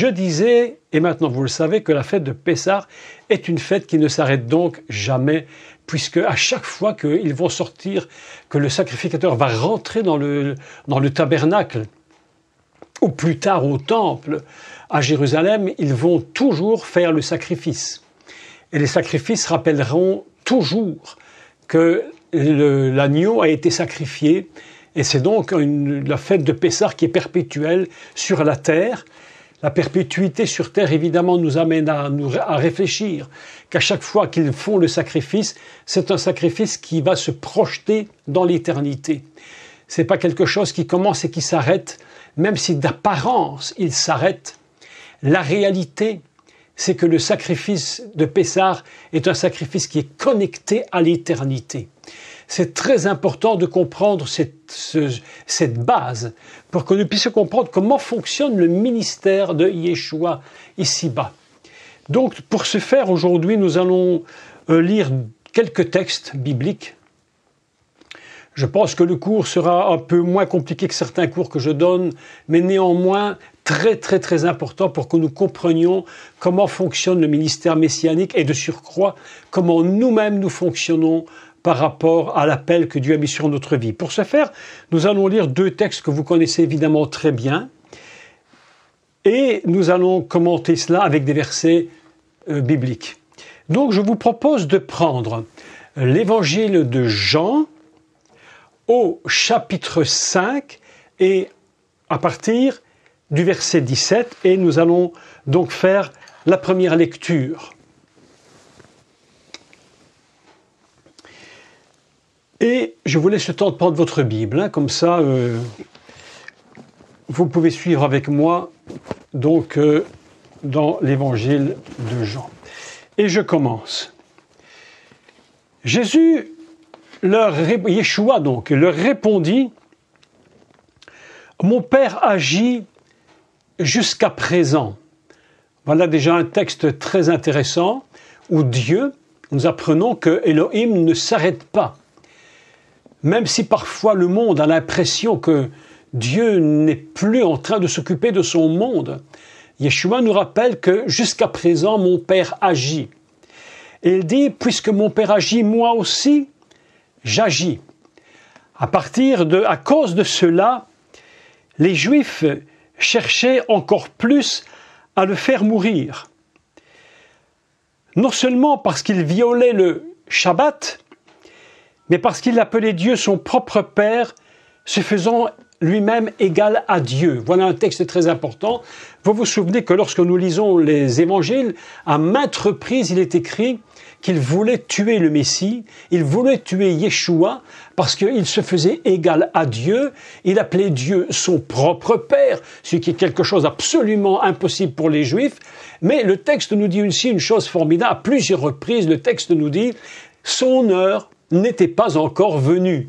Je disais, et maintenant vous le savez, que la fête de Pessah est une fête qui ne s'arrête donc jamais, puisque à chaque fois qu'ils vont sortir, que le sacrificateur va rentrer dans le, dans le tabernacle, ou plus tard au temple à Jérusalem, ils vont toujours faire le sacrifice. Et les sacrifices rappelleront toujours que l'agneau a été sacrifié, et c'est donc la fête de Pessah qui est perpétuelle sur la terre, la perpétuité sur terre, évidemment, nous amène à, réfléchir qu'à chaque fois qu'ils font le sacrifice, c'est un sacrifice qui va se projeter dans l'éternité. Ce n'est pas quelque chose qui commence et qui s'arrête, même si d'apparence il s'arrête. La réalité, c'est que le sacrifice de Pessard est un sacrifice qui est connecté à l'éternité. C'est très important de comprendre cette, base pour que nous puissions comprendre comment fonctionne le ministère de Yeshua ici-bas. Donc, pour ce faire, aujourd'hui, nous allons euh, lire quelques textes bibliques. Je pense que le cours sera un peu moins compliqué que certains cours que je donne, mais néanmoins très très très important pour que nous comprenions comment fonctionne le ministère messianique et de surcroît comment nous-mêmes nous fonctionnons par rapport à l'appel que Dieu a mis sur notre vie. Pour ce faire, nous allons lire deux textes que vous connaissez évidemment très bien et nous allons commenter cela avec des versets euh, bibliques. Donc je vous propose de prendre l'évangile de Jean au chapitre 5 et à partir du verset 17 et nous allons donc faire la première lecture. Et je vous laisse le temps de prendre votre Bible, hein, comme ça euh, vous pouvez suivre avec moi donc euh, dans l'évangile de Jean. Et je commence. Jésus leur Yeshua donc leur répondit Mon père agit jusqu'à présent. Voilà déjà un texte très intéressant où Dieu nous apprenons que Elohim ne s'arrête pas. Même si parfois le monde a l'impression que Dieu n'est plus en train de s'occuper de son monde, Yeshua nous rappelle que jusqu'à présent mon Père agit. Et il dit, puisque mon Père agit, moi aussi, j'agis. À partir de, à cause de cela, les Juifs cherchaient encore plus à le faire mourir. Non seulement parce qu'il violait le Shabbat, mais parce qu'il appelait Dieu son propre Père, se faisant lui-même égal à Dieu. Voilà un texte très important. Vous vous souvenez que lorsque nous lisons les évangiles, à maintes reprises, il est écrit qu'il voulait tuer le Messie, il voulait tuer Yeshua, parce qu'il se faisait égal à Dieu, il appelait Dieu son propre Père, ce qui est quelque chose absolument impossible pour les Juifs. Mais le texte nous dit aussi une chose formidable, à plusieurs reprises, le texte nous dit, son heure n'était pas encore venu.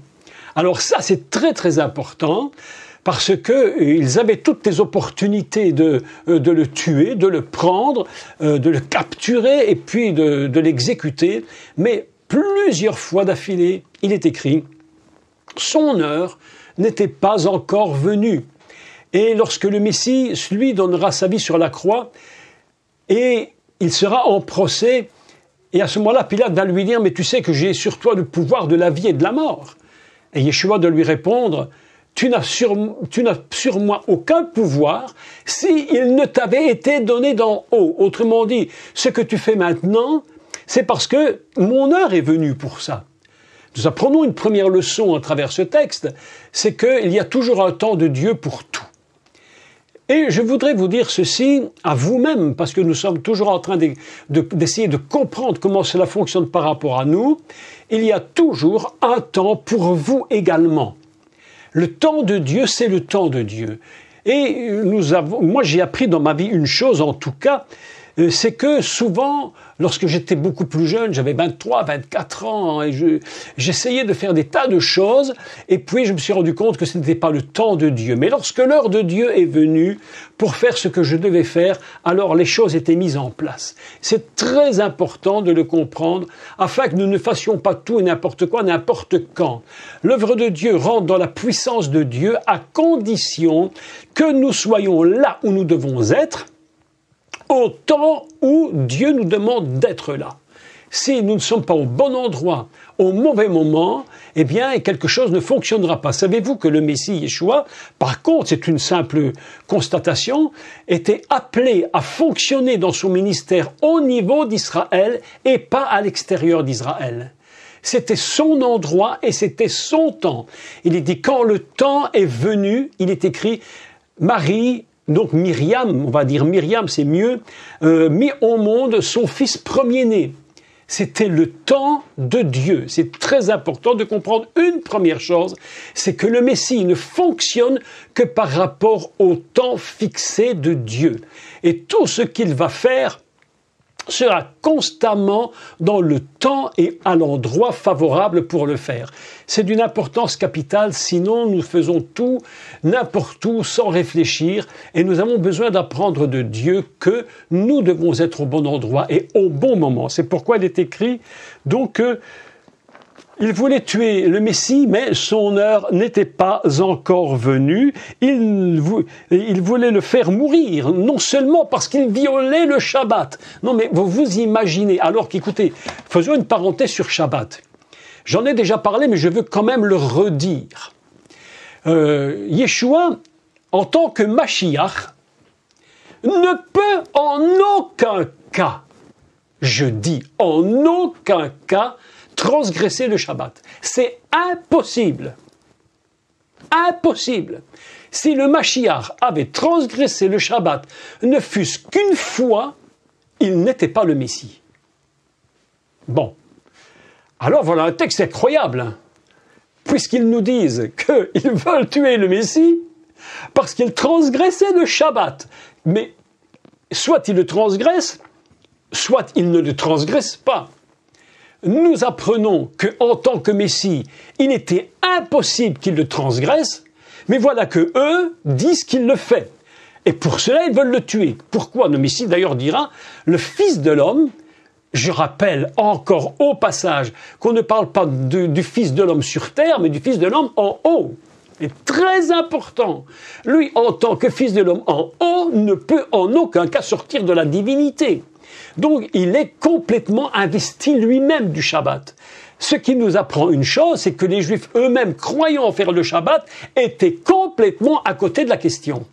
Alors ça, c'est très très important parce qu'ils euh, avaient toutes les opportunités euh, de, le tuer, de le prendre, euh, de le capturer et puis de, de l'exécuter. Mais plusieurs fois d'affilée, il est écrit, son heure n'était pas encore venue. Et lorsque le Messie, lui, donnera sa vie sur la croix, et il sera en procès, et à ce moment-là, Pilate va lui dire, mais tu sais que j'ai sur toi le pouvoir de la vie et de la mort. Et Yeshua de lui répondre, tu n'as sur, moi aucun pouvoir s'il il ne t'avait été donné d'en haut. Autrement dit, ce que tu fais maintenant, c'est parce que mon heure est venue pour ça. Nous apprenons une première leçon à travers ce texte, c'est qu'il y a toujours un temps de Dieu pour et je voudrais vous dire ceci à vous-même, parce que nous sommes toujours en train d'essayer de, comprendre comment cela fonctionne par rapport à nous. Il y a toujours un temps pour vous également. Le temps de Dieu, c'est le temps de Dieu. Et nous avons, moi j'ai appris dans ma vie une chose en tout cas, euh, c'est que souvent, lorsque j'étais beaucoup plus jeune, j'avais 23, 24 ans, hein, et j'essayais de faire des tas de choses, et puis je me suis rendu compte que ce n'était pas le temps de Dieu. Mais lorsque l'heure de Dieu est venue pour faire ce que je devais faire, alors les choses étaient mises en place. C'est très important de le comprendre, afin que nous ne fassions pas tout et n'importe quoi, n'importe quand. L'œuvre de Dieu rentre dans la puissance de Dieu à condition que nous soyons là où nous devons être, au temps où Dieu nous demande d'être là. Si nous ne sommes pas au bon endroit, au mauvais moment, eh bien, quelque chose ne fonctionnera pas. Savez-vous que le Messie Yeshua, par contre, c'est une simple constatation, était appelé à fonctionner dans son ministère au niveau d'Israël et pas à l'extérieur d'Israël. C'était son endroit et c'était son temps. Il est dit, quand le temps est venu, il est écrit, Marie donc Myriam, on va dire Myriam, c'est mieux, euh, mit au monde son fils premier-né. C'était le temps de Dieu. C'est très important de comprendre une première chose, c'est que le Messie ne fonctionne que par rapport au temps fixé de Dieu. Et tout ce qu'il va faire, sera constamment dans le temps et à l'endroit favorable pour le faire. C'est d'une importance capitale, sinon nous faisons tout n'importe où sans réfléchir et nous avons besoin d'apprendre de Dieu que nous devons être au bon endroit et au bon moment. C'est pourquoi il est écrit donc que il voulait tuer le Messie, mais son heure n'était pas encore venue. Il, voulait le faire mourir, non seulement parce qu'il violait le Shabbat. Non, mais vous vous imaginez. Alors qu'écoutez, faisons une parenthèse sur Shabbat. J'en ai déjà parlé, mais je veux quand même le redire. Euh, Yeshua, en tant que Mashiach, ne peut en aucun cas, je dis en aucun cas, transgresser le Shabbat. C'est impossible. Impossible. Si le Mashiach avait transgressé le Shabbat, ne fût-ce qu'une fois, il n'était pas le Messie. Bon. Alors voilà un texte incroyable. Hein. Puisqu'ils nous disent qu'ils veulent tuer le Messie parce qu'il transgressait le Shabbat. Mais soit il le transgresse, soit il ne le transgresse pas nous apprenons qu'en tant que Messie, il était impossible qu'il le transgresse, mais voilà que eux disent qu'il le fait. Et pour cela, ils veulent le tuer. Pourquoi Le Messie d'ailleurs dira, le Fils de l'homme, je rappelle encore au passage qu'on ne parle pas du Fils de l'homme sur terre, mais du Fils de l'homme en haut. C'est très important. Lui, en tant que Fils de l'homme en haut, ne peut en aucun cas sortir de la divinité. Donc il est complètement investi lui-même du Shabbat. Ce qui nous apprend une chose, c'est que les Juifs eux-mêmes, croyant faire le Shabbat, étaient complètement à côté de la question.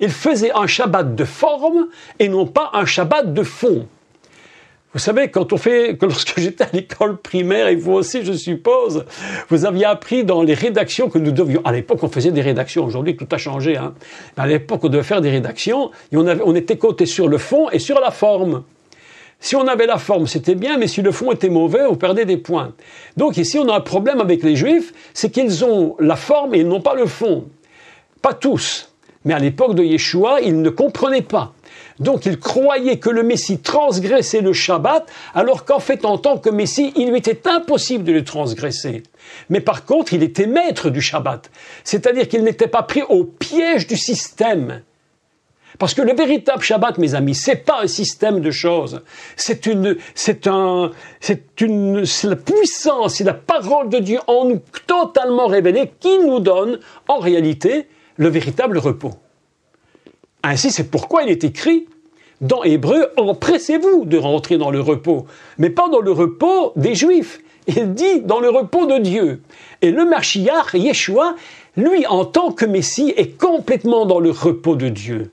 Ils faisaient un Shabbat de forme et non pas un Shabbat de fond. Vous savez, quand on fait, lorsque j'étais à l'école primaire, et vous aussi, je suppose, vous aviez appris dans les rédactions que nous devions. À l'époque, on faisait des rédactions. Aujourd'hui, tout a changé. Hein. à l'époque, on devait faire des rédactions et on, on était coté sur le fond et sur la forme. Si on avait la forme, c'était bien, mais si le fond était mauvais, on perdait des points. Donc ici, on a un problème avec les Juifs, c'est qu'ils ont la forme et ils n'ont pas le fond. Pas tous. Mais à l'époque de Yeshua, ils ne comprenaient pas. Donc il croyait que le Messie transgressait le Shabbat, alors qu'en fait, en tant que Messie, il lui était impossible de le transgresser. Mais par contre, il était maître du Shabbat, c'est-à-dire qu'il n'était pas pris au piège du système. Parce que le véritable Shabbat, mes amis, c'est pas un système de choses. C'est une, c'est un, c'est une, c'est la puissance, c'est la parole de Dieu en nous totalement révélée qui nous donne, en réalité, le véritable repos. Ainsi, c'est pourquoi il est écrit dans Hébreu, empressez-vous de rentrer dans le repos, mais pas dans le repos des Juifs. Il dit dans le repos de Dieu. Et le Marchiar, Yeshua, lui, en tant que Messie, est complètement dans le repos de Dieu.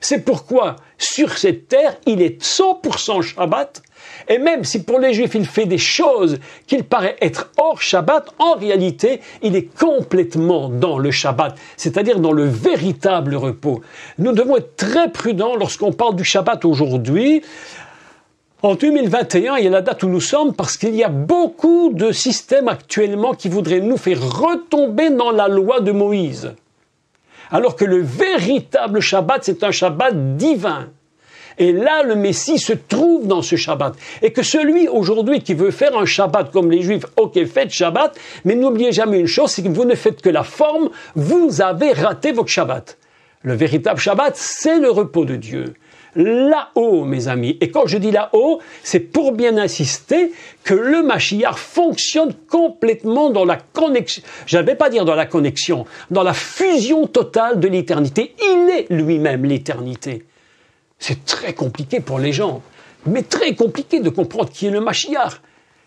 C'est pourquoi, sur cette terre, il est 100% Shabbat, et même si pour les Juifs il fait des choses qu'il paraît être hors Shabbat, en réalité il est complètement dans le Shabbat, c'est-à-dire dans le véritable repos. Nous devons être très prudents lorsqu'on parle du Shabbat aujourd'hui. En 2021, il y a la date où nous sommes parce qu'il y a beaucoup de systèmes actuellement qui voudraient nous faire retomber dans la loi de Moïse. Alors que le véritable Shabbat, c'est un Shabbat divin. Et là, le Messie se trouve dans ce Shabbat. Et que celui aujourd'hui qui veut faire un Shabbat comme les Juifs, ok, faites Shabbat, mais n'oubliez jamais une chose, c'est que vous ne faites que la forme, vous avez raté votre Shabbat. Le véritable Shabbat, c'est le repos de Dieu là-haut, mes amis. Et quand je dis là-haut, c'est pour bien insister que le Mashiach fonctionne complètement dans la connexion, je ne vais pas dire dans la connexion, dans la fusion totale de l'éternité. Il est lui-même l'éternité. C'est très compliqué pour les gens, mais très compliqué de comprendre qui est le machiav.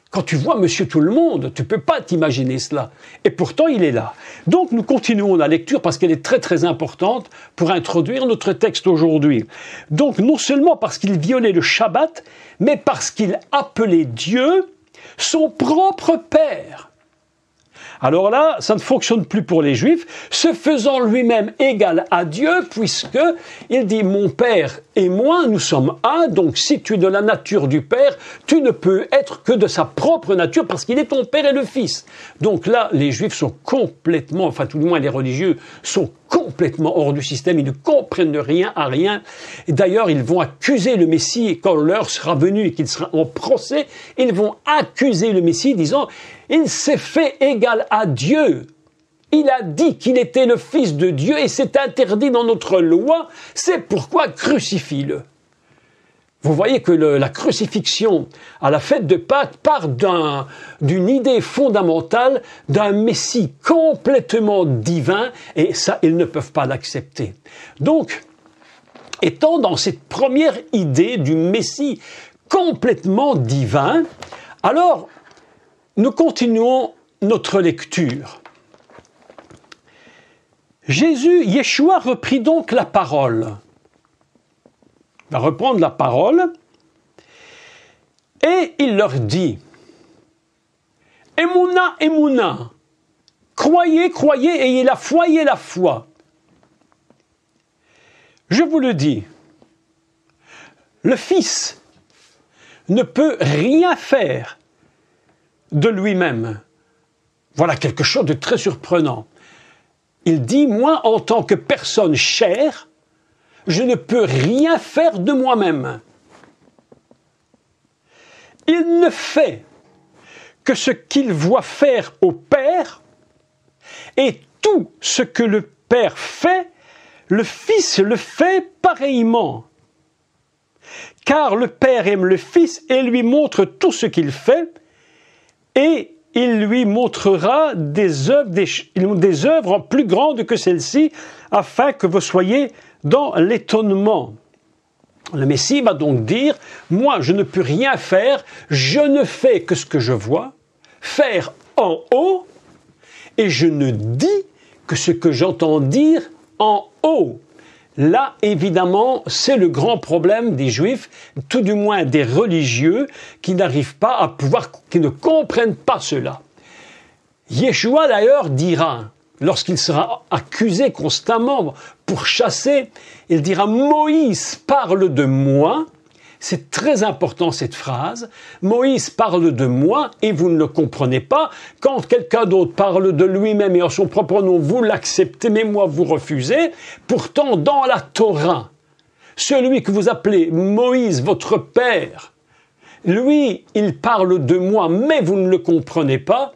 Quand tu vois Monsieur Tout le Monde, tu peux pas t'imaginer cela. Et pourtant, il est là. Donc, nous continuons la lecture parce qu'elle est très très importante pour introduire notre texte aujourd'hui. Donc, non seulement parce qu'il violait le Shabbat, mais parce qu'il appelait Dieu son propre Père. Alors là, ça ne fonctionne plus pour les Juifs, se faisant lui-même égal à Dieu, puisque il dit mon Père et moi, nous sommes un, donc si tu es de la nature du Père, tu ne peux être que de sa propre nature parce qu'il est ton Père et le Fils. Donc là, les Juifs sont complètement, enfin tout du moins les religieux, sont complètement hors du système, ils ne comprennent rien à rien. D'ailleurs, ils vont accuser le Messie, et quand l'heure sera venue et qu'il sera en procès, ils vont accuser le Messie disant, il s'est fait égal à Dieu il a dit qu'il était le Fils de Dieu et c'est interdit dans notre loi, c'est pourquoi crucifie-le. Vous voyez que la crucifixion à la fête de Pâques part d'une idée fondamentale d'un Messie complètement divin et ça, ils ne peuvent pas l'accepter. Donc, étant dans cette première idée du Messie complètement divin, alors nous continuons notre lecture. Jésus, Yeshua reprit donc la parole. Il va reprendre la parole et il leur dit Emouna, Emouna, croyez, croyez, ayez la foi, ayez la foi. Je vous le dis, le Fils ne peut rien faire de lui-même. Voilà quelque chose de très surprenant. Il dit, moi, en tant que personne chère, je ne peux rien faire de moi-même. Il ne fait que ce qu'il voit faire au Père, et tout ce que le Père fait, le Fils le fait pareillement. Car le Père aime le Fils et lui montre tout ce qu'il fait, et il lui montrera des œuvres, des, plus grandes que celles-ci, afin que vous soyez dans l'étonnement. Le Messie va donc dire, moi je ne peux rien faire, je ne fais que ce que je vois, faire en haut, et je ne dis que ce que j'entends dire en haut. Là, évidemment, c'est le grand problème des juifs, tout du moins des religieux, qui n'arrivent pas à pouvoir, qui ne comprennent pas cela. Yeshua, d'ailleurs, dira, lorsqu'il sera accusé constamment pour chasser, il dira, Moïse parle de moi, c'est très important cette phrase. Moïse parle de moi et vous ne le comprenez pas. Quand quelqu'un d'autre parle de lui-même et en son propre nom, vous l'acceptez, mais moi vous refusez. Pourtant, dans la Torah, celui que vous appelez Moïse, votre père, lui, il parle de moi, mais vous ne le comprenez pas.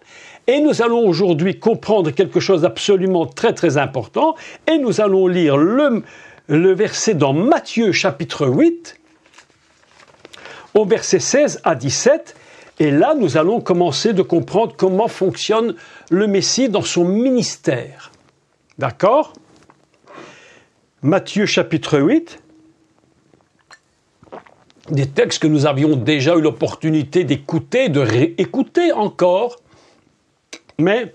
Et nous allons aujourd'hui comprendre quelque chose d'absolument très très important. Et nous allons lire le, verset dans Matthieu chapitre 8 au verset 16 à 17. Et là, nous allons commencer de comprendre comment fonctionne le Messie dans son ministère. D'accord Matthieu chapitre 8, des textes que nous avions déjà eu l'opportunité d'écouter, de réécouter encore, mais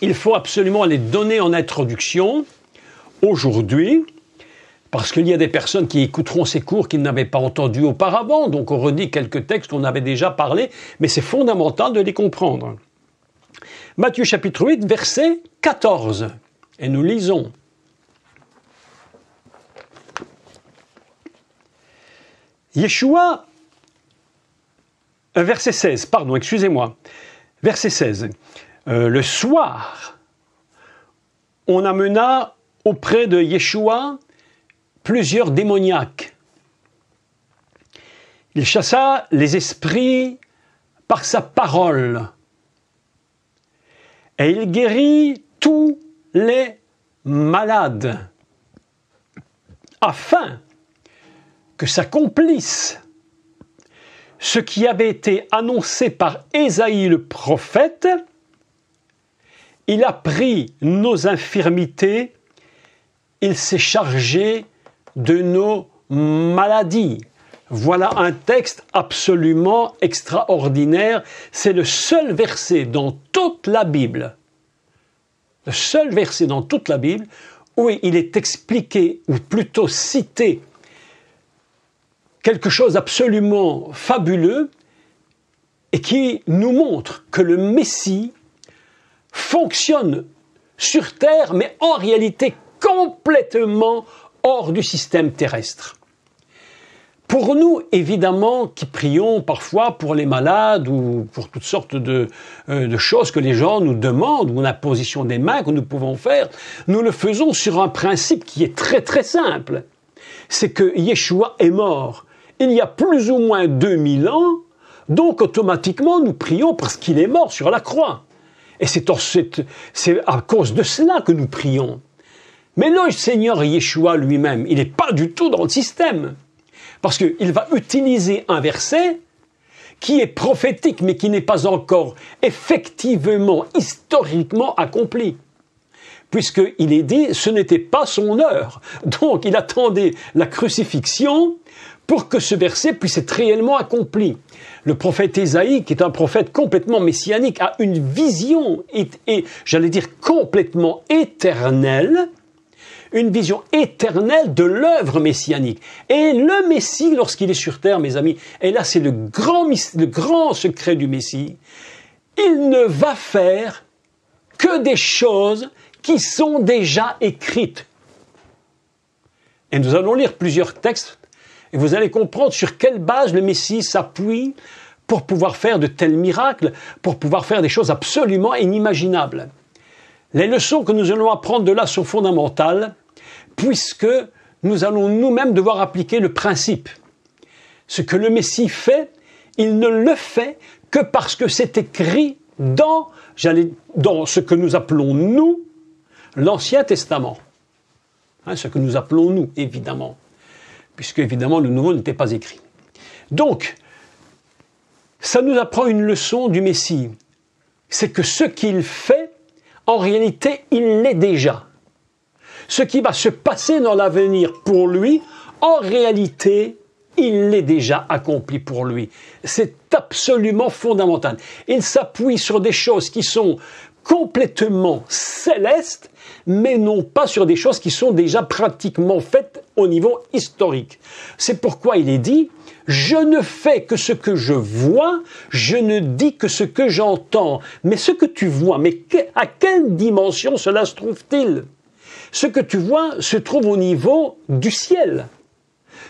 il faut absolument les donner en introduction aujourd'hui parce qu'il y a des personnes qui écouteront ces cours qu'ils n'avaient pas entendus auparavant. Donc on redit quelques textes qu'on avait déjà parlé, mais c'est fondamental de les comprendre. Matthieu chapitre 8, verset 14. Et nous lisons. Yeshua, euh, verset 16, pardon, excusez-moi. Verset 16. Euh, le soir, on amena auprès de Yeshua plusieurs démoniaques. Il chassa les esprits par sa parole et il guérit tous les malades afin que s'accomplisse ce qui avait été annoncé par Ésaïe le prophète, il a pris nos infirmités, il s'est chargé de nos maladies. Voilà un texte absolument extraordinaire. C'est le seul verset dans toute la Bible, le seul verset dans toute la Bible où il est expliqué, ou plutôt cité, quelque chose d'absolument fabuleux et qui nous montre que le Messie fonctionne sur Terre, mais en réalité complètement hors du système terrestre. Pour nous, évidemment, qui prions parfois pour les malades ou pour toutes sortes de, euh, de choses que les gens nous demandent, ou la position des mains que nous pouvons faire, nous le faisons sur un principe qui est très très simple. C'est que Yeshua est mort il y a plus ou moins 2000 ans, donc automatiquement nous prions parce qu'il est mort sur la croix. Et c'est à cause de cela que nous prions. Mais le Seigneur Yeshua lui-même, il n'est pas du tout dans le système. Parce qu'il va utiliser un verset qui est prophétique, mais qui n'est pas encore effectivement, historiquement accompli. Puisqu'il est dit, ce n'était pas son heure. Donc il attendait la crucifixion pour que ce verset puisse être réellement accompli. Le prophète Ésaïe, qui est un prophète complètement messianique, a une vision, et j'allais dire complètement éternelle, une vision éternelle de l'œuvre messianique. Et le Messie, lorsqu'il est sur terre, mes amis, et là c'est le grand, le grand secret du Messie, il ne va faire que des choses qui sont déjà écrites. Et nous allons lire plusieurs textes et vous allez comprendre sur quelle base le Messie s'appuie pour pouvoir faire de tels miracles, pour pouvoir faire des choses absolument inimaginables. Les leçons que nous allons apprendre de là sont fondamentales puisque nous allons nous-mêmes devoir appliquer le principe. Ce que le Messie fait, il ne le fait que parce que c'est écrit dans, ce que nous appelons nous l'Ancien Testament. Hein, ce que nous appelons nous, évidemment. Puisque, évidemment, le Nouveau n'était pas écrit. Donc, ça nous apprend une leçon du Messie. C'est que ce qu'il fait, en réalité, il l'est déjà ce qui va se passer dans l'avenir pour lui, en réalité, il l'est déjà accompli pour lui. C'est absolument fondamental. Il s'appuie sur des choses qui sont complètement célestes, mais non pas sur des choses qui sont déjà pratiquement faites au niveau historique. C'est pourquoi il est dit, je ne fais que ce que je vois, je ne dis que ce que j'entends. Mais ce que tu vois, mais à quelle dimension cela se trouve-t-il ce que tu vois se trouve au niveau du ciel.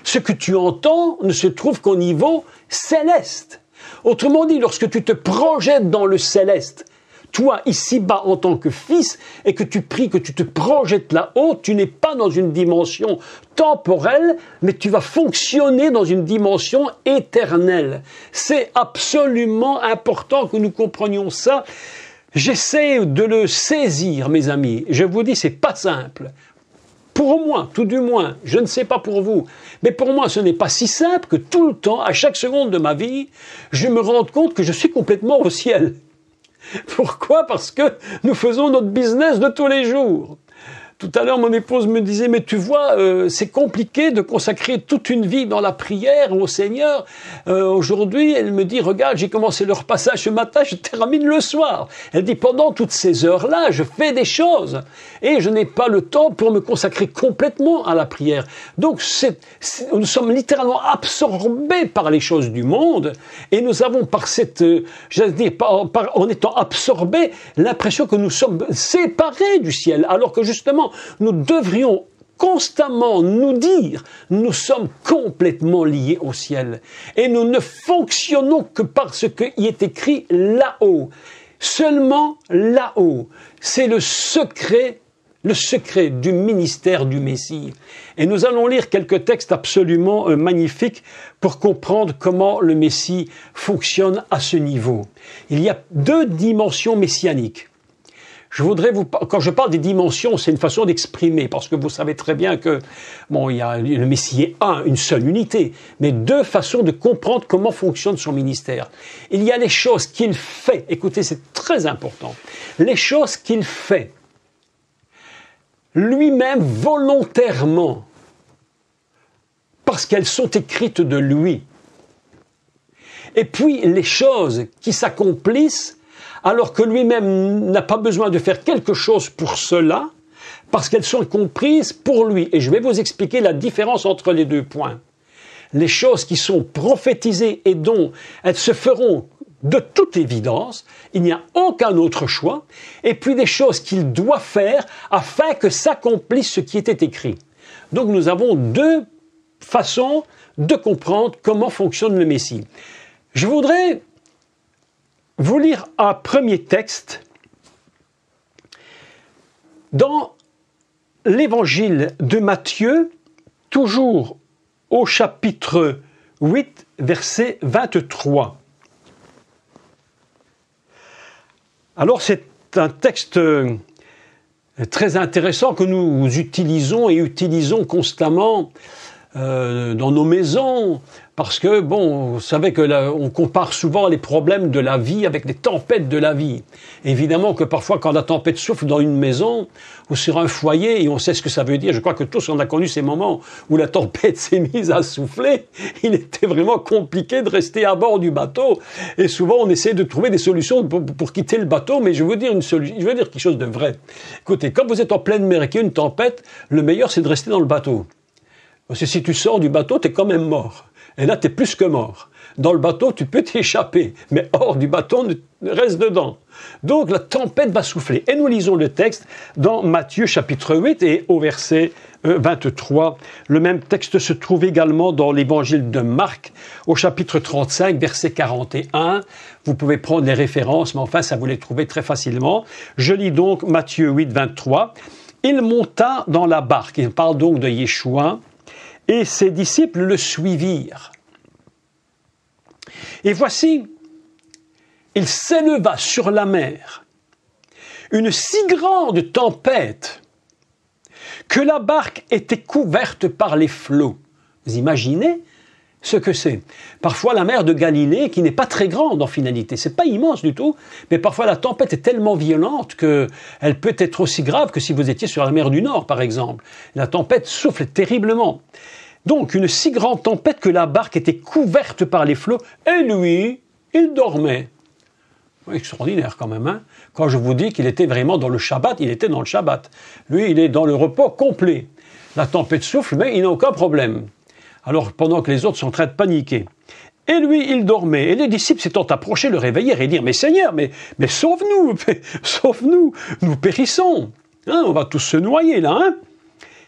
Ce que tu entends ne se trouve qu'au niveau céleste. Autrement dit, lorsque tu te projettes dans le céleste, toi ici-bas en tant que fils, et que tu pries, que tu te projettes là-haut, tu n'es pas dans une dimension temporelle, mais tu vas fonctionner dans une dimension éternelle. C'est absolument important que nous comprenions ça. J'essaie de le saisir, mes amis. Je vous dis, c'est pas simple. Pour moi, tout du moins, je ne sais pas pour vous, mais pour moi, ce n'est pas si simple que tout le temps, à chaque seconde de ma vie, je me rende compte que je suis complètement au ciel. Pourquoi Parce que nous faisons notre business de tous les jours. Tout à l'heure, mon épouse me disait, mais tu vois, euh, c'est compliqué de consacrer toute une vie dans la prière au Seigneur. Euh, aujourd'hui, elle me dit, regarde, j'ai commencé le repassage ce matin, je termine le soir. Elle dit, pendant toutes ces heures-là, je fais des choses et je n'ai pas le temps pour me consacrer complètement à la prière. Donc, nous sommes littéralement absorbés par les choses du monde et nous avons par cette, euh, Je dire, en étant absorbés, l'impression que nous sommes séparés du ciel, alors que justement, nous devrions constamment nous dire nous sommes complètement liés au ciel et nous ne fonctionnons que parce ce y est écrit là-haut. Seulement là-haut. C'est le secret le secret du ministère du Messie. Et nous allons lire quelques textes absolument euh, magnifiques pour comprendre comment le Messie fonctionne à ce niveau. Il y a deux dimensions messianiques voudrais vous, quand je parle des dimensions, c'est une façon d'exprimer, parce que vous savez très bien que, bon, il y a le Messie est un, une seule unité, mais deux façons de comprendre comment fonctionne son ministère. Il y a les choses qu'il fait, écoutez, c'est très important, les choses qu'il fait, lui-même volontairement, parce qu'elles sont écrites de lui. Et puis les choses qui s'accomplissent alors que lui-même n'a pas besoin de faire quelque chose pour cela, parce qu'elles sont comprises pour lui. Et je vais vous expliquer la différence entre les deux points. Les choses qui sont prophétisées et dont elles se feront de toute évidence, il n'y a aucun autre choix, et puis des choses qu'il doit faire afin que s'accomplisse ce qui était écrit. Donc nous avons deux façons de comprendre comment fonctionne le Messie. Je voudrais vous lire un premier texte dans l'évangile de Matthieu, toujours au chapitre 8, verset 23. Alors c'est un texte très intéressant que nous utilisons et utilisons constamment euh, dans nos maisons, parce que bon, vous savez que on compare souvent les problèmes de la vie avec les tempêtes de la vie. Évidemment que parfois, quand la tempête souffle dans une maison ou sur un foyer, et on sait ce que ça veut dire, je crois que tous on a connu ces moments où la tempête s'est mise à souffler. Il était vraiment compliqué de rester à bord du bateau, et souvent on essaie de trouver des solutions pour, quitter le bateau. Mais je veux dire une solution, je veux dire quelque chose de vrai. Écoutez, quand vous êtes en pleine mer et qu'il y a une tempête, le meilleur c'est de rester dans le bateau. Parce que si tu sors du bateau, tu es quand même mort. Et là, tu es plus que mort. Dans le bateau, tu peux t'échapper, mais hors du bateau, reste dedans. Donc la tempête va souffler. Et nous lisons le texte dans Matthieu chapitre 8 et au verset 23. Euh, le même texte se trouve également dans l'évangile de Marc au chapitre 35, verset 41. Vous pouvez prendre les références, mais enfin, ça vous les trouvez très facilement. Je lis donc Matthieu 8, 23. Il monta dans la barque. Il parle donc de Yeshua et ses disciples le suivirent. Et voici, il s'éleva sur la mer une si grande tempête que la barque était couverte par les flots. Vous imaginez ce que c'est. Parfois la mer de Galilée, qui n'est pas très grande en finalité, c'est pas immense du tout, mais parfois la tempête est tellement violente qu'elle peut être aussi grave que si vous étiez sur la mer du Nord, par exemple. La tempête souffle terriblement. Donc une si grande tempête que la barque était couverte par les flots, et lui, il dormait. Extraordinaire quand même. Hein quand je vous dis qu'il était vraiment dans le Shabbat, il était dans le Shabbat. Lui, il est dans le repos complet. La tempête souffle, mais il n'a aucun problème alors pendant que les autres sont en train de paniquer. Et lui, il dormait. Et les disciples s'étant approchés le réveillèrent et dirent, mais Seigneur, mais, sauve-nous, sauve-nous, nous périssons. Hein, on va tous se noyer là. Hein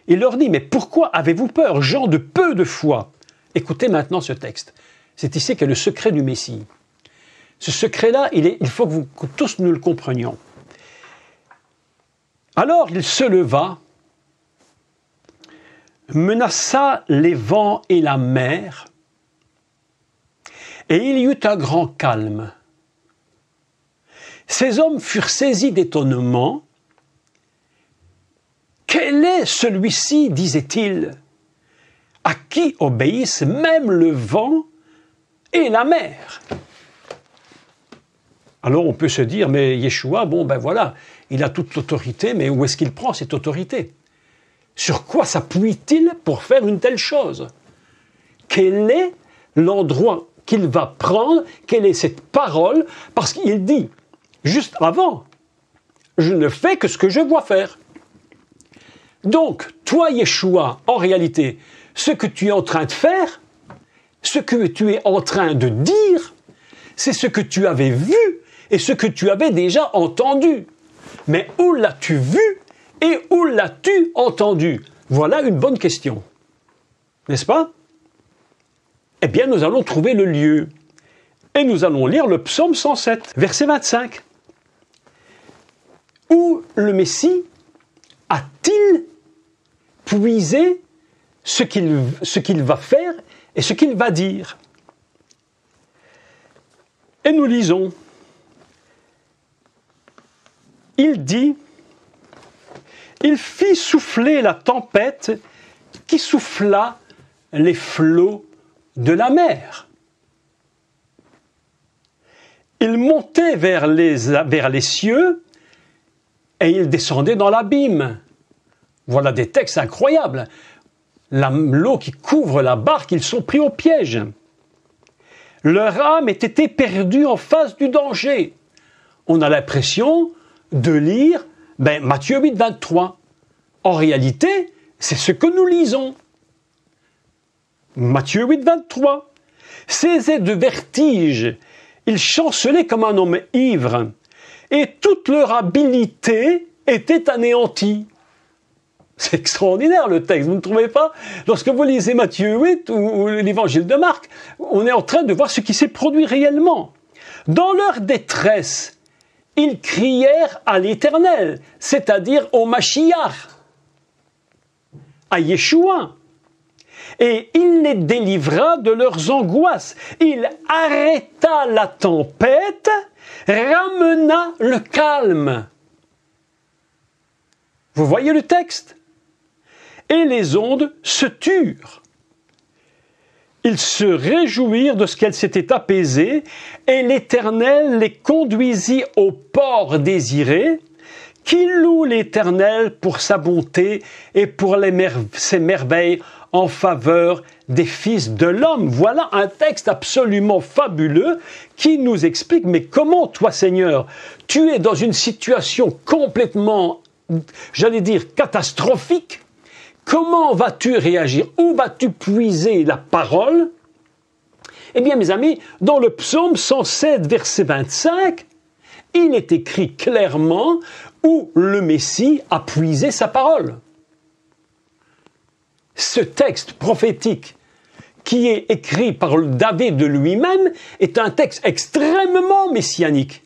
il leur dit, mais pourquoi avez-vous peur, gens de peu de foi Écoutez maintenant ce texte. C'est ici qu'est le secret du Messie. Ce secret-là, il, faut que, vous, que tous nous le comprenions. Alors il se leva menaça les vents et la mer, et il y eut un grand calme. Ces hommes furent saisis d'étonnement. Quel est celui-ci disaient-ils, à qui obéissent même le vent et la mer Alors on peut se dire, mais Yeshua, bon ben voilà, il a toute l'autorité, mais où est-ce qu'il prend cette autorité sur quoi s'appuie-t-il pour faire une telle chose Quel est l'endroit qu'il va prendre Quelle est cette parole Parce qu'il dit, juste avant, je ne fais que ce que je vois faire. Donc, toi, Yeshua, en réalité, ce que tu es en train de faire, ce que tu es en train de dire, c'est ce que tu avais vu et ce que tu avais déjà entendu. Mais où l'as-tu vu et où l'as-tu entendu Voilà une bonne question. N'est-ce pas Eh bien, nous allons trouver le lieu. Et nous allons lire le psaume 107, verset 25, où le Messie a-t-il puisé ce qu'il, ce qu'il va faire et ce qu'il va dire Et nous lisons, il dit, il fit souffler la tempête qui souffla les flots de la mer. Il montait vers les, vers les cieux et il descendait dans l'abîme. Voilà des textes incroyables. L'eau qui couvre la barque, ils sont pris au piège. Leur âme était éperdue en face du danger. On a l'impression de lire ben, Matthieu 8, 23. En réalité, c'est ce que nous lisons. Matthieu 8, 23. de vertige, il chancelait comme un homme ivre, et toute leur habilité était anéantie. C'est extraordinaire le texte, vous ne trouvez pas Lorsque vous lisez Matthieu 8 ou, l'évangile de Marc, on est en train de voir ce qui s'est produit réellement. Dans leur détresse, ils crièrent à l'Éternel, c'est-à-dire au Mashiach, à Yeshua. Et il les délivra de leurs angoisses. Il arrêta la tempête, ramena le calme. Vous voyez le texte Et les ondes se turent. Ils se réjouirent de ce qu'elle s'était apaisée, et l'Éternel les conduisit au port désiré, qui loue l'Éternel pour sa bonté et pour ses merveilles en faveur des fils de l'homme. Voilà un texte absolument fabuleux qui nous explique, mais comment toi Seigneur, tu es dans une situation complètement, j'allais dire, catastrophique Comment vas-tu réagir Où vas-tu puiser la parole Eh bien, mes amis, dans le psaume 107, verset 25, il est écrit clairement où le Messie a puisé sa parole. Ce texte prophétique qui est écrit par David de lui-même est un texte extrêmement messianique.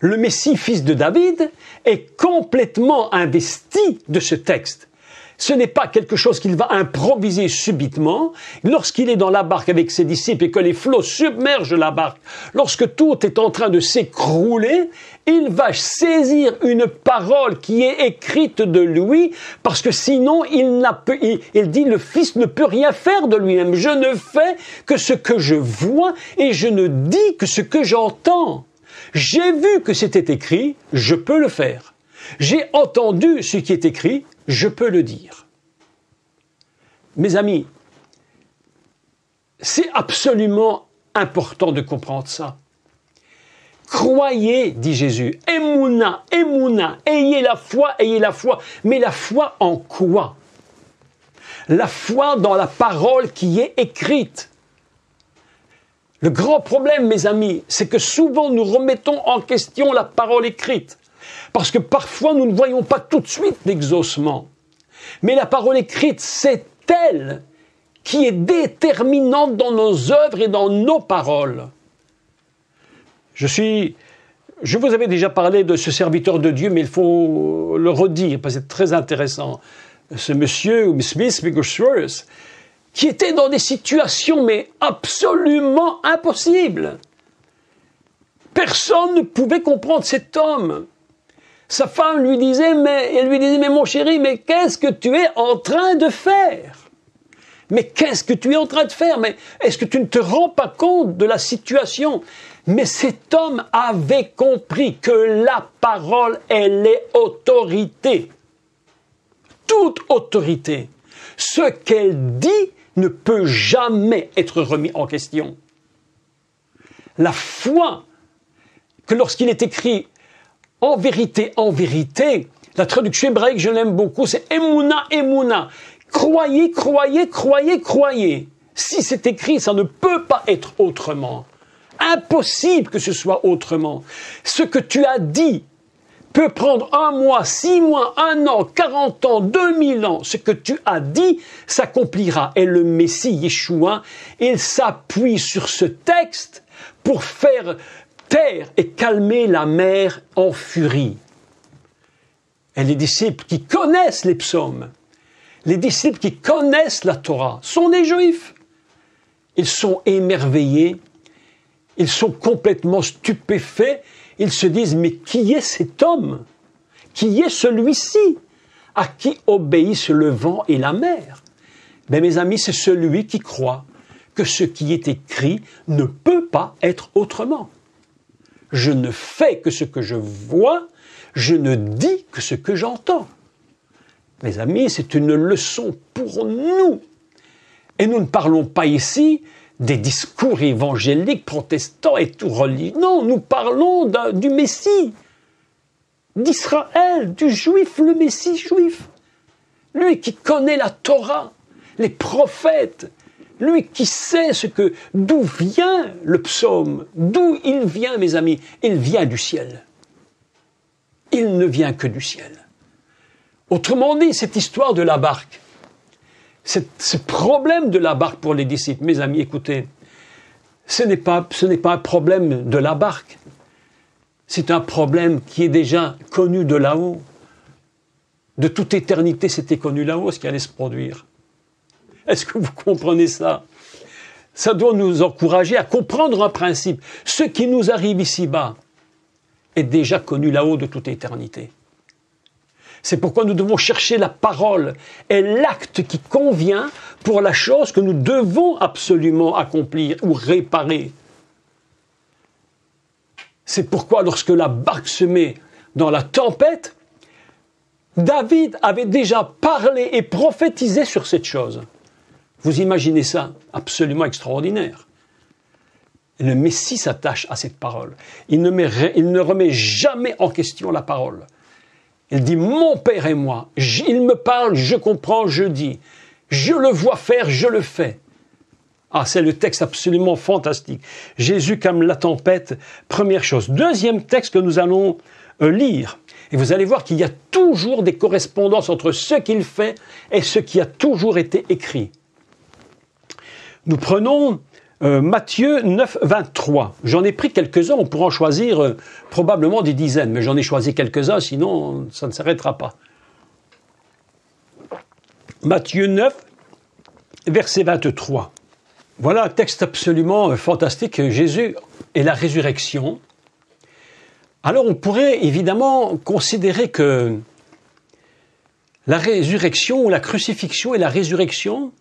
Le Messie, fils de David, est complètement investi de ce texte. Ce n'est pas quelque chose qu'il va improviser subitement. Lorsqu'il est dans la barque avec ses disciples et que les flots submergent la barque, lorsque tout est en train de s'écrouler, il va saisir une parole qui est écrite de lui, parce que sinon il n'a il, il dit le Fils ne peut rien faire de lui-même. Je ne fais que ce que je vois et je ne dis que ce que j'entends. J'ai vu que c'était écrit, je peux le faire. J'ai entendu ce qui est écrit, je peux le dire. Mes amis, c'est absolument important de comprendre ça. Croyez, dit Jésus, Emouna, Emouna, ayez la foi, ayez la foi. Mais la foi en quoi La foi dans la parole qui est écrite. Le grand problème, mes amis, c'est que souvent nous remettons en question la parole écrite. Parce que parfois, nous ne voyons pas tout de suite l'exaucement. Mais la parole écrite, c'est elle qui est déterminante dans nos œuvres et dans nos paroles. Je suis. Je vous avais déjà parlé de ce serviteur de Dieu, mais il faut le redire, parce que c'est très intéressant. Ce monsieur, Smith qui était dans des situations, mais absolument impossibles. Personne ne pouvait comprendre cet homme. Sa femme lui disait, mais, lui disait, mais mon chéri, mais qu'est-ce que tu es en train de faire Mais qu'est-ce que tu es en train de faire Mais est-ce que tu ne te rends pas compte de la situation mais cet homme avait compris que la parole, elle est autorité. Toute autorité. Ce qu'elle dit ne peut jamais être remis en question. La foi que lorsqu'il est écrit en vérité, en vérité, la traduction hébraïque, je l'aime beaucoup, c'est Emouna, Emouna. Croyez, croyez, croyez, croyez. Si c'est écrit, ça ne peut pas être autrement. Impossible que ce soit autrement. Ce que tu as dit peut prendre un mois, six mois, un an, quarante ans, deux mille ans. Ce que tu as dit s'accomplira. Et le Messie Yeshua, il s'appuie sur ce texte pour faire et calmer la mer en furie. Et les disciples qui connaissent les psaumes, les disciples qui connaissent la Torah, sont des juifs. Ils sont émerveillés, ils sont complètement stupéfaits, ils se disent, mais qui est cet homme Qui est celui-ci à qui obéissent le vent et la mer Mais mes amis, c'est celui qui croit que ce qui est écrit ne peut pas être autrement. Je ne fais que ce que je vois, je ne dis que ce que j'entends. Mes amis, c'est une leçon pour nous. Et nous ne parlons pas ici des discours évangéliques, protestants et tout religieux. Non, nous parlons du Messie, d'Israël, du Juif, le Messie juif. Lui qui connaît la Torah, les prophètes, lui qui sait ce que, d'où vient le psaume, d'où il vient, mes amis, il vient du ciel. Il ne vient que du ciel. Autrement dit, cette histoire de la barque, ce problème de la barque pour les disciples, mes amis, écoutez, ce n'est pas, ce n'est pas un problème de la barque. C'est un problème qui est déjà connu de là-haut. De toute éternité, c'était connu là-haut ce qui allait se produire. Est-ce que vous comprenez ça Ça doit nous encourager à comprendre un principe. Ce qui nous arrive ici-bas est déjà connu là-haut de toute éternité. C'est pourquoi nous devons chercher la parole et l'acte qui convient pour la chose que nous devons absolument accomplir ou réparer. C'est pourquoi lorsque la barque se met dans la tempête, David avait déjà parlé et prophétisé sur cette chose. Vous imaginez ça Absolument extraordinaire. Le Messie s'attache à cette parole. Il ne, il ne, remet jamais en question la parole. Il dit, mon Père et moi, il me parle, je comprends, je dis. Je le vois faire, je le fais. Ah, c'est le texte absolument fantastique. Jésus comme la tempête, première chose. Deuxième texte que nous allons euh, lire. Et vous allez voir qu'il y a toujours des correspondances entre ce qu'il fait et ce qui a toujours été écrit. Nous prenons euh, Matthieu 9, 23. J'en ai pris quelques-uns, on pourra en choisir euh, probablement des dizaines, mais j'en ai choisi quelques-uns, sinon ça ne s'arrêtera pas. Matthieu 9, verset 23. Voilà un texte absolument euh, fantastique, Jésus et la résurrection. Alors on pourrait évidemment considérer que la résurrection ou la crucifixion et la résurrection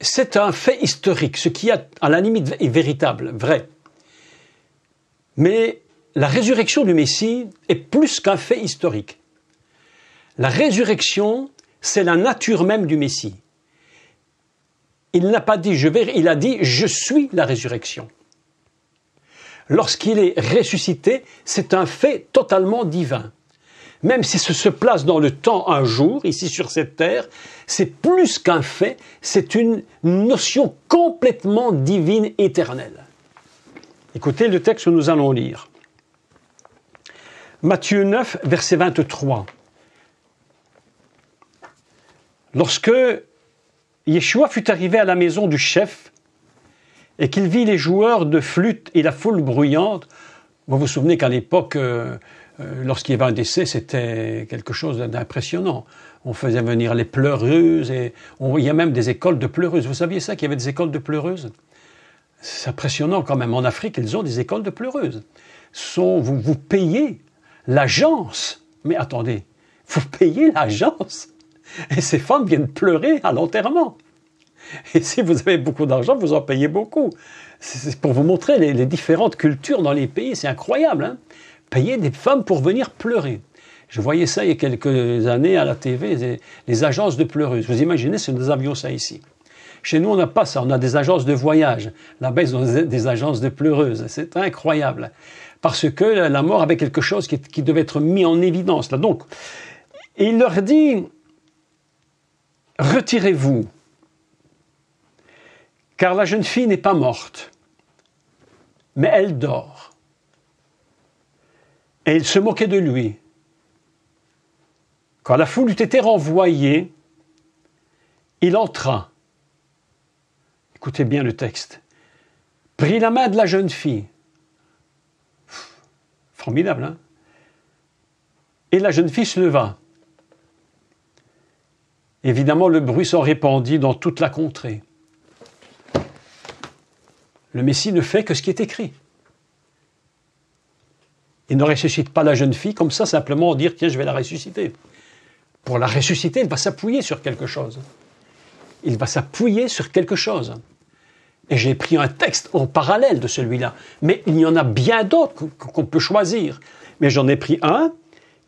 c'est un fait historique, ce qui, à la limite, est véritable, vrai. Mais la résurrection du Messie est plus qu'un fait historique. La résurrection, c'est la nature même du Messie. Il n'a pas dit je vais, il a dit je suis la résurrection. Lorsqu'il est ressuscité, c'est un fait totalement divin même si ce se place dans le temps un jour, ici sur cette terre, c'est plus qu'un fait, c'est une notion complètement divine éternelle. Écoutez le texte que nous allons lire. Matthieu 9, verset 23. Lorsque Yeshua fut arrivé à la maison du chef et qu'il vit les joueurs de flûte et la foule bruyante, vous vous souvenez qu'à l'époque, euh, euh, lorsqu'il y avait un décès, c'était quelque chose d'impressionnant. On faisait venir les pleureuses et il y a même des écoles de pleureuses. Vous saviez ça qu'il y avait des écoles de pleureuses C'est impressionnant quand même. En Afrique, ils ont des écoles de pleureuses. Sont, vous, vous payez l'agence. Mais attendez, vous payez l'agence et ces femmes viennent pleurer à l'enterrement. Et si vous avez beaucoup d'argent, vous en payez beaucoup. C'est pour vous montrer les, différentes cultures dans les pays, c'est incroyable. Hein. Payer des femmes pour venir pleurer. Je voyais ça il y a quelques années à la TV, les, agences de pleureuses. Vous imaginez si nous avions ça ici Chez nous, on n'a pas ça, on a des agences de voyage. Là-bas, ils ont des, agences de pleureuses. C'est incroyable. Parce que la mort avait quelque chose qui, devait être mis en évidence. Là. Donc, il leur dit, retirez-vous, car la jeune fille n'est pas morte, mais elle dort et il se moquait de lui. Quand la foule eut été renvoyée, il entra. Écoutez bien le texte. Prit la main de la jeune fille. formidable, hein Et la jeune fille se leva. Évidemment, le bruit s'en répandit dans toute la contrée. Le Messie ne fait que ce qui est écrit. Il ne ressuscite pas la jeune fille comme ça, simplement dire tiens, je vais la ressusciter. Pour la ressusciter, il va s'appuyer sur quelque chose. Il va s'appuyer sur quelque chose. Et j'ai pris un texte en parallèle de celui-là. Mais il y en a bien d'autres qu'on peut choisir. Mais j'en ai pris un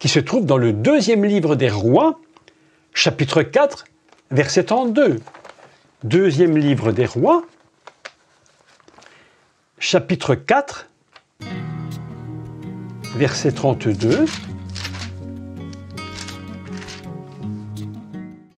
qui se trouve dans le deuxième livre des rois, chapitre 4, verset 32. Deuxième livre des rois, chapitre 4, verset 32,